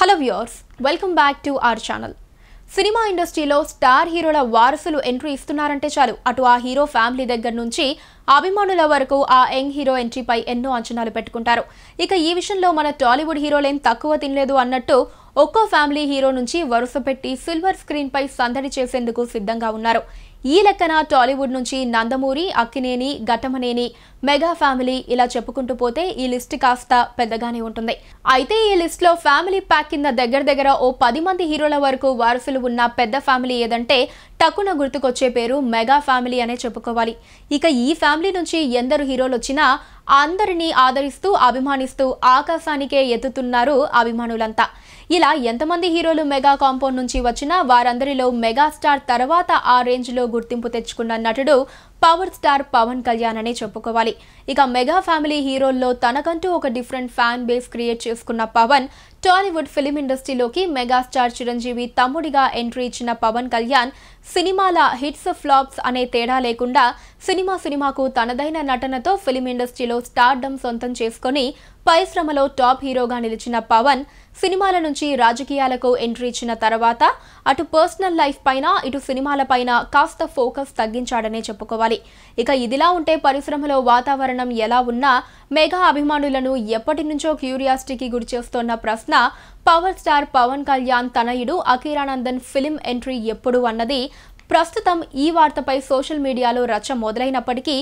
hello viewers welcome back to our channel cinema ఇండస్ట్రీలో star హీరోల వారసులు ఎంట్రీ ఇస్తున్నారంటే చాలు అటు ఆ హీరో ఫ్యామిలీ దగ్గర నుంచి అభిమానుల వరకు ఆ యంగ్ హీరో ఎంట్రీపై ఎన్నో అంచనాలు పెట్టుకుంటారు ఇక ఈ విషయంలో మన టాలీవుడ్ హీరోలేం తక్కువ తినలేదు అన్నట్టు ఒక్కో ఫ్యామిలీ హీరో నుంచి వరుస పెట్టి సిల్వర్ స్క్రీన్పై సందడి చేసేందుకు సిద్ధంగా ఉన్నారు ఈ లెక్కన టాలీవుడ్ నుంచి నందమూరి అక్కినేని ఘటమనేని మెగా ఫ్యామిలీ ఇలా చెప్పుకుంటూ పోతే ఈ లిస్ట్ కాస్త పెద్దగానే ఉంటుంది అయితే ఈ లిస్ట్ లో ఫ్యామిలీ ప్యాక్ కింద దగ్గర దగ్గర ఓ పది మంది హీరోల వరకు వారసులు ఉన్న పెద్ద ఫ్యామిలీ ఏదంటే టక్కున గుర్తుకొచ్చే పేరు మెగా ఫ్యామిలీ అనే చెప్పుకోవాలి ఇక ఈ ఫ్యామిలీ నుంచి ఎందరు హీరోలు వచ్చినా అందరినీ ఆదరిస్తూ అభిమానిస్తూ ఆకాశానికే ఎత్తుతున్నారు అభిమానులంతా ఇలా ఎంతమంది హీరోలు మెగా కాంపౌండ్ నుంచి వచ్చినా వారందరిలో మెగాస్టార్ తర్వాత ఆ రేంజ్లో గుర్తింపు తెచ్చుకున్న నటుడు పవర్ స్టార్ పవన్ కళ్యాణ్ అనే చెప్పుకోవాలి ఇక మెగా ఫ్యామిలీ హీరోల్లో తనకంటూ ఒక డిఫరెంట్ ఫ్యాన్ బేస్ క్రియేట్ చేసుకున్న పవన్ టాలీవుడ్ ఫిలిం ఇండస్ట్రీలోకి మెగాస్టార్ చిరంజీవి తమ్ముడిగా ఎంట్రీ ఇచ్చిన పవన్ కళ్యాణ్ సినిమాల హిట్స్ ఫ్లాప్స్ అనే తేడా లేకుండా సినిమా సినిమాకు తనదైన నటనతో ఫిలిం ఇండస్ట్రీలో స్టార్డమ్ సొంతం చేసుకుని పరిశ్రమలో టాప్ హీరోగా నిలిచిన పవన్ సినిమాల నుంచి రాజకీయాలకు ఎంట్రీ ఇచ్చిన తర్వాత అటు పర్సనల్ లైఫ్ పైన ఇటు సినిమాల పైన కాస్త ఫోకస్ తగ్గించాడనే చెప్పుకోవాలి ఇక ఇదిలా ఉంటే పరిశ్రమలో వాతావరణం ఎలా ఉన్నా మెగా అభిమానులను ఎప్పటి నుంచో క్యూరియాసిటీకి గురిచేస్తోన్న ప్రశ్న పవర్ స్టార్ పవన్ కళ్యాణ్ తనయుడు అఖీరానందన్ ఫిలిం ఎంట్రీ ఎప్పుడు అన్నది ప్రస్తుతం ఈ వార్తపై సోషల్ మీడియాలో రచ్చ మొదలైనప్పటికీ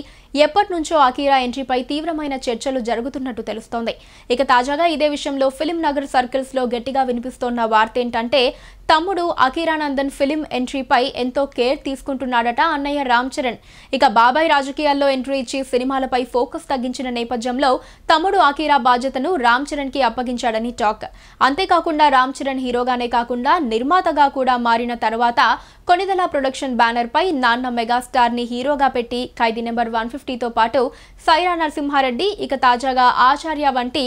ఎప్పటి నుంచో అకీరా ఎంట్రీపై తీవ్రమైన చర్చలు జరుగుతున్నట్టు తెలుస్తోంది ఇక తాజాగా ఇదే విషయంలో ఫిలిం నగర్ సర్కిల్స్ లో గట్టిగా వినిపిస్తోన్న వార్త ఏంటంటే తమ్ముడు అఖీరానందన్ ఫిలిం ఎంట్రీపై ఎంతో కేర్ తీసుకుంటున్నాడట అన్నయ్య రామ్ చరణ్ ఇక బాబాయ్ రాజకీయాల్లో ఎంట్రీ ఇచ్చి సినిమాలపై ఫోకస్ తగ్గించిన నేపథ్యంలో తమ్ముడు అఖీరా బాధ్యతను రామ్ చరణ్కి అప్పగించాడని టాక్ అంతేకాకుండా రామ్ చరణ్ హీరోగానే కాకుండా నిర్మాతగా కూడా మారిన తర్వాత కొనిదల ప్రొడక్షన్ బ్యానర్ పై నాన్న మెగాస్టార్ ని హీరోగా పెట్టి ఖైదీ నెంబర్ వన్ ఫిఫ్టీతో పాటు సైరా నరసింహారెడ్డి ఇక తాజాగా ఆచార్య వంటి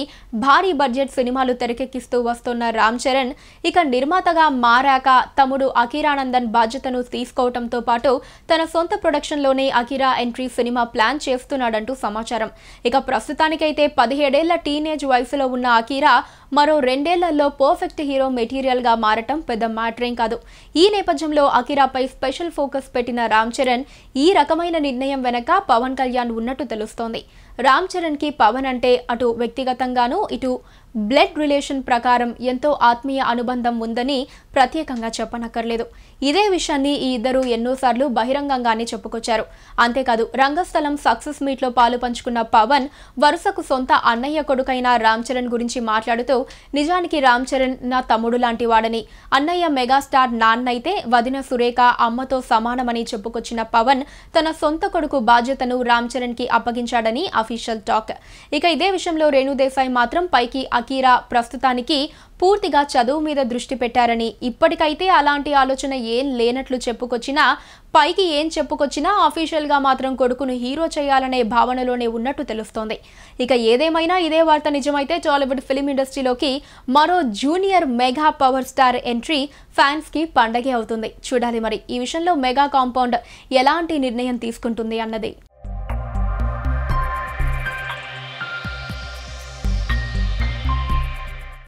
భారీ బడ్జెట్ సినిమాలు తెరకెక్కిస్తూ వస్తున్న రామ్ చరణ్ ఇక నిర్మాతగా మారాక తమ్ముడు అఖీరానందన్ బాధ్యతను తీసుకోవడంతో పాటు తన సొంత ప్రొడక్షన్లోనే అఖీరా ఎంట్రీ సినిమా ప్లాన్ చేస్తున్నాడంటూ సమాచారం ఇక ప్రస్తుతానికైతే పదిహేడేళ్ల టీనేజ్ వయసులో ఉన్న అఖీరా మరో రెండేళ్లలో పర్ఫెక్ట్ హీరో మెటీరియల్గా మారటం పెద్ద మ్యాటరేం కాదు ఈ నేపథ్యంలో అఖిరాపై స్పెషల్ ఫోకస్ పెట్టిన రామ్ చరణ్ ఈ రకమైన నిర్ణయం వెనక పవన్ కళ్యాణ్ ఉన్నట్టు తెలుస్తోంది రామ్ చరణ్కి పవన్ అంటే అటు వ్యక్తిగతంగాను ఇటు బ్లడ్ రిలేషన్ ప్రకారం ఎంతో ఆత్మీయ అనుబంధం ఉందని ప్రత్యేకంగా చెప్పనక్కర్లేదు ఇదే విషయాన్ని ఈ ఇద్దరు ఎన్నోసార్లు బహిరంగంగానే చెప్పుకొచ్చారు అంతేకాదు రంగస్థలం సక్సెస్ మీట్లో పాలు పంచుకున్న పవన్ వరుసకు సొంత అన్నయ్య కొడుకైన రామ్ చరణ్ గురించి మాట్లాడుతూ నిజానికి రామ్ చరణ్ నా తమ్ముడు లాంటి వాడని అన్నయ్య మెగాస్టార్ నాన్నైతే వదిన సురేఖ అమ్మతో సమానమని చెప్పుకొచ్చిన పవన్ తన సొంత కొడుకు బాధ్యతను రామ్ చరణ్ కి అప్పగించాడని అఫీషియల్ టాక్ ఇక ఇదే విషయంలో రేణుదేశాయ్ మాత్రం పైకి అకీరా ప్రస్తుతానికి పూర్తిగా చదువు మీద దృష్టి పెట్టారని ఇప్పటికైతే అలాంటి ఆలోచన ఏం లేనట్లు చెప్పుకొచ్చినా పైకి ఏం చెప్పుకొచ్చినా ఆఫీషియల్గా మాత్రం కొడుకును హీరో చేయాలనే భావనలోనే ఉన్నట్టు తెలుస్తోంది ఇక ఏదేమైనా ఇదే వార్త నిజమైతే టాలీవుడ్ ఫిలిం ఇండస్ట్రీలోకి మరో junior mega power star entry ఫ్యాన్స్కి పండగే అవుతుంది చూడాలి మరి ఈ విషయంలో మెగా కాంపౌండ్ ఎలాంటి నిర్ణయం తీసుకుంటుంది అన్నది